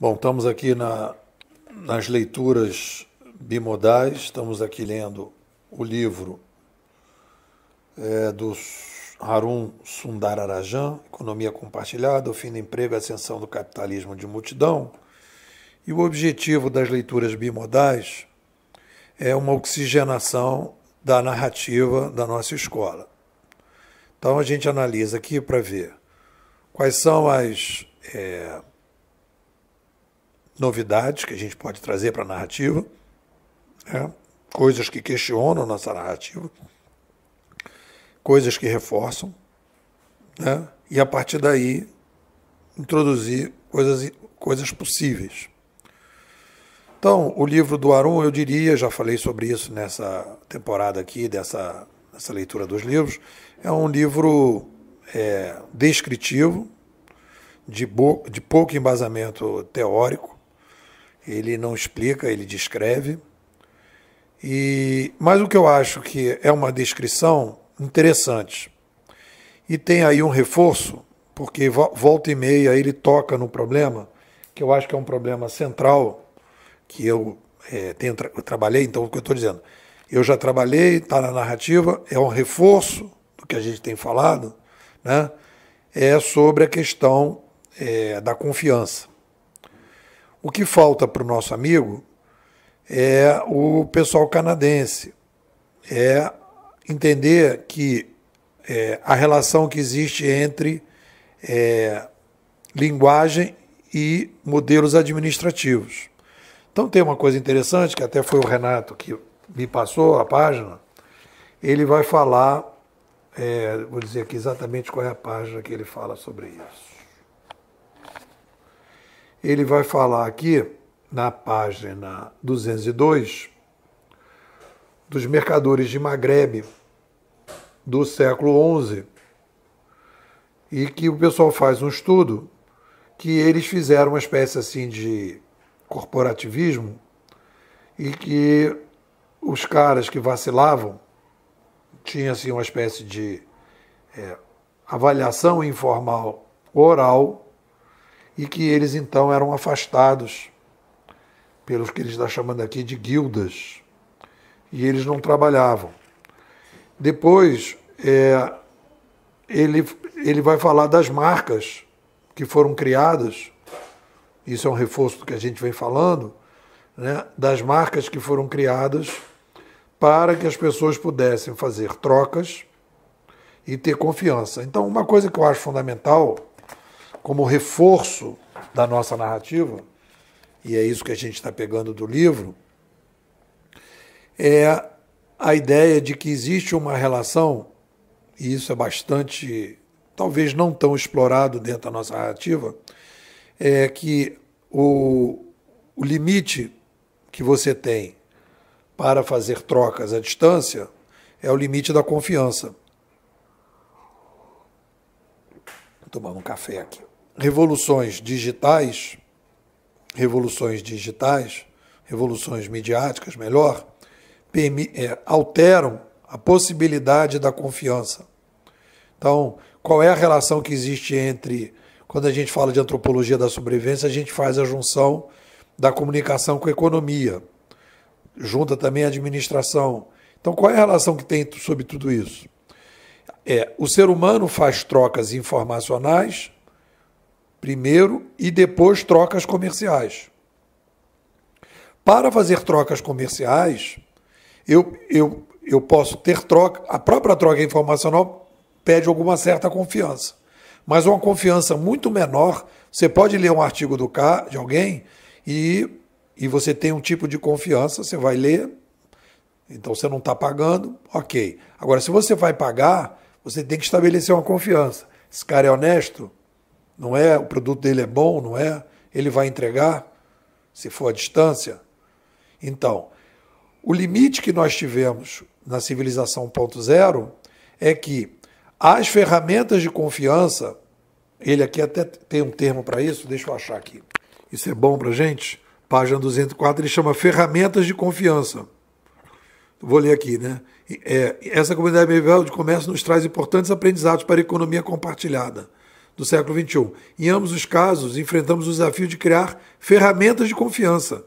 Bom, estamos aqui na, nas leituras bimodais, estamos aqui lendo o livro é, do Harun Sundararajan, Economia Compartilhada, o Fim do Emprego e a Ascensão do Capitalismo de Multidão. E o objetivo das leituras bimodais é uma oxigenação da narrativa da nossa escola. Então a gente analisa aqui para ver quais são as. É, novidades que a gente pode trazer para a narrativa, né? coisas que questionam nossa narrativa, coisas que reforçam, né? e a partir daí introduzir coisas, coisas possíveis. Então, o livro do Arum, eu diria, já falei sobre isso nessa temporada aqui, dessa, dessa leitura dos livros, é um livro é, descritivo, de, bo, de pouco embasamento teórico, ele não explica, ele descreve. E mas o que eu acho que é uma descrição interessante. E tem aí um reforço, porque volta e meia ele toca no problema, que eu acho que é um problema central, que eu, é, tenho, eu trabalhei, então o que eu estou dizendo, eu já trabalhei, está na narrativa, é um reforço do que a gente tem falado, né? é sobre a questão é, da confiança. O que falta para o nosso amigo é o pessoal canadense, é entender que é, a relação que existe entre é, linguagem e modelos administrativos. Então tem uma coisa interessante que até foi o Renato que me passou a página. Ele vai falar, é, vou dizer aqui exatamente qual é a página que ele fala sobre isso ele vai falar aqui na página 202 dos mercadores de Magrebe do século XI e que o pessoal faz um estudo que eles fizeram uma espécie assim de corporativismo e que os caras que vacilavam tinha assim uma espécie de é, avaliação informal oral e que eles então eram afastados pelos que ele está chamando aqui de guildas, e eles não trabalhavam. Depois, é, ele, ele vai falar das marcas que foram criadas, isso é um reforço do que a gente vem falando, né, das marcas que foram criadas para que as pessoas pudessem fazer trocas e ter confiança. Então, uma coisa que eu acho fundamental como reforço da nossa narrativa, e é isso que a gente está pegando do livro, é a ideia de que existe uma relação, e isso é bastante, talvez não tão explorado dentro da nossa narrativa, é que o, o limite que você tem para fazer trocas à distância é o limite da confiança. Vou tomar um café aqui revoluções digitais, revoluções digitais, revoluções midiáticas, melhor, é, alteram a possibilidade da confiança. Então, qual é a relação que existe entre, quando a gente fala de antropologia da sobrevivência, a gente faz a junção da comunicação com a economia, junta também a administração. Então, qual é a relação que tem sobre tudo isso? É, o ser humano faz trocas informacionais primeiro e depois trocas comerciais. Para fazer trocas comerciais, eu, eu, eu posso ter troca, a própria troca informacional pede alguma certa confiança. Mas uma confiança muito menor, você pode ler um artigo do K, de alguém e, e você tem um tipo de confiança, você vai ler, então você não está pagando, ok. Agora, se você vai pagar, você tem que estabelecer uma confiança. Esse cara é honesto? não é, o produto dele é bom, não é, ele vai entregar, se for à distância. Então, o limite que nós tivemos na civilização 1.0 é que as ferramentas de confiança, ele aqui até tem um termo para isso, deixa eu achar aqui. Isso é bom para gente? Página 204, ele chama ferramentas de confiança. Vou ler aqui, né? É, essa comunidade medieval de comércio nos traz importantes aprendizados para a economia compartilhada do século XXI. Em ambos os casos, enfrentamos o desafio de criar ferramentas de confiança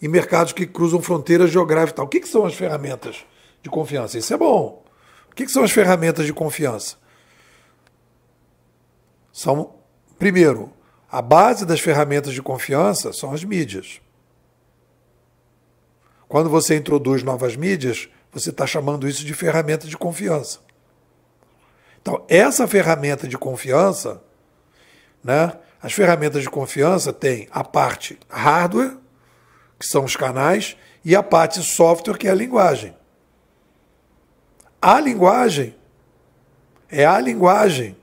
em mercados que cruzam fronteiras geográficas. O que, que são as ferramentas de confiança? Isso é bom. O que, que são as ferramentas de confiança? São, primeiro, a base das ferramentas de confiança são as mídias. Quando você introduz novas mídias, você está chamando isso de ferramenta de confiança. Então, essa ferramenta de confiança né? As ferramentas de confiança têm a parte hardware, que são os canais, e a parte software, que é a linguagem. A linguagem é a linguagem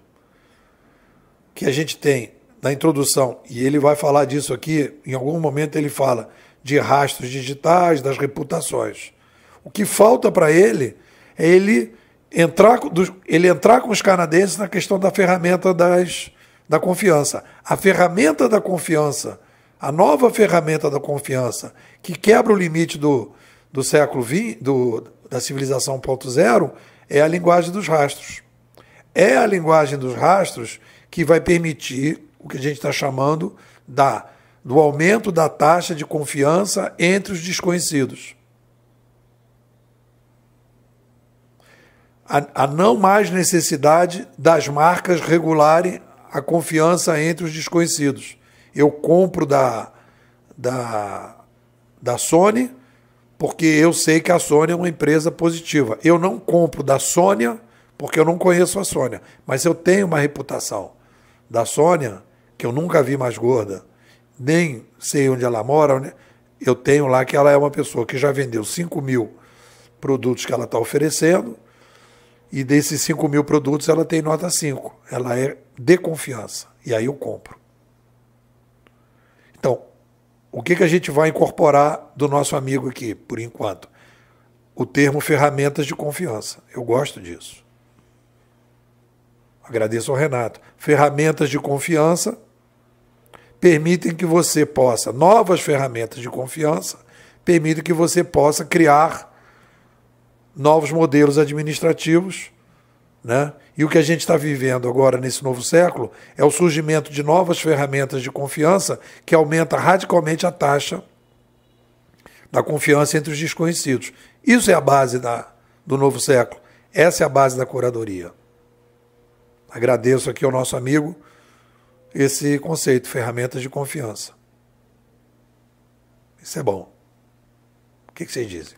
que a gente tem na introdução, e ele vai falar disso aqui, em algum momento ele fala de rastros digitais, das reputações. O que falta para ele é ele entrar, ele entrar com os canadenses na questão da ferramenta das da confiança. A ferramenta da confiança, a nova ferramenta da confiança, que quebra o limite do, do século XX, do, da civilização ponto zero é a linguagem dos rastros. É a linguagem dos rastros que vai permitir o que a gente está chamando da, do aumento da taxa de confiança entre os desconhecidos. a, a não mais necessidade das marcas regularem a confiança entre os desconhecidos. Eu compro da, da, da Sony porque eu sei que a Sony é uma empresa positiva. Eu não compro da Sônia porque eu não conheço a Sônia, mas eu tenho uma reputação da Sônia que eu nunca vi mais gorda, nem sei onde ela mora. Né? Eu tenho lá que ela é uma pessoa que já vendeu 5 mil produtos que ela está oferecendo e desses 5 mil produtos ela tem nota 5. Ela é de confiança. E aí eu compro. Então, o que, que a gente vai incorporar do nosso amigo aqui, por enquanto? O termo ferramentas de confiança. Eu gosto disso. Agradeço ao Renato. Ferramentas de confiança permitem que você possa, novas ferramentas de confiança, permitem que você possa criar novos modelos administrativos. Né? E o que a gente está vivendo agora nesse novo século é o surgimento de novas ferramentas de confiança que aumenta radicalmente a taxa da confiança entre os desconhecidos. Isso é a base da, do novo século. Essa é a base da curadoria. Agradeço aqui ao nosso amigo esse conceito, ferramentas de confiança. Isso é bom. O que, que vocês dizem?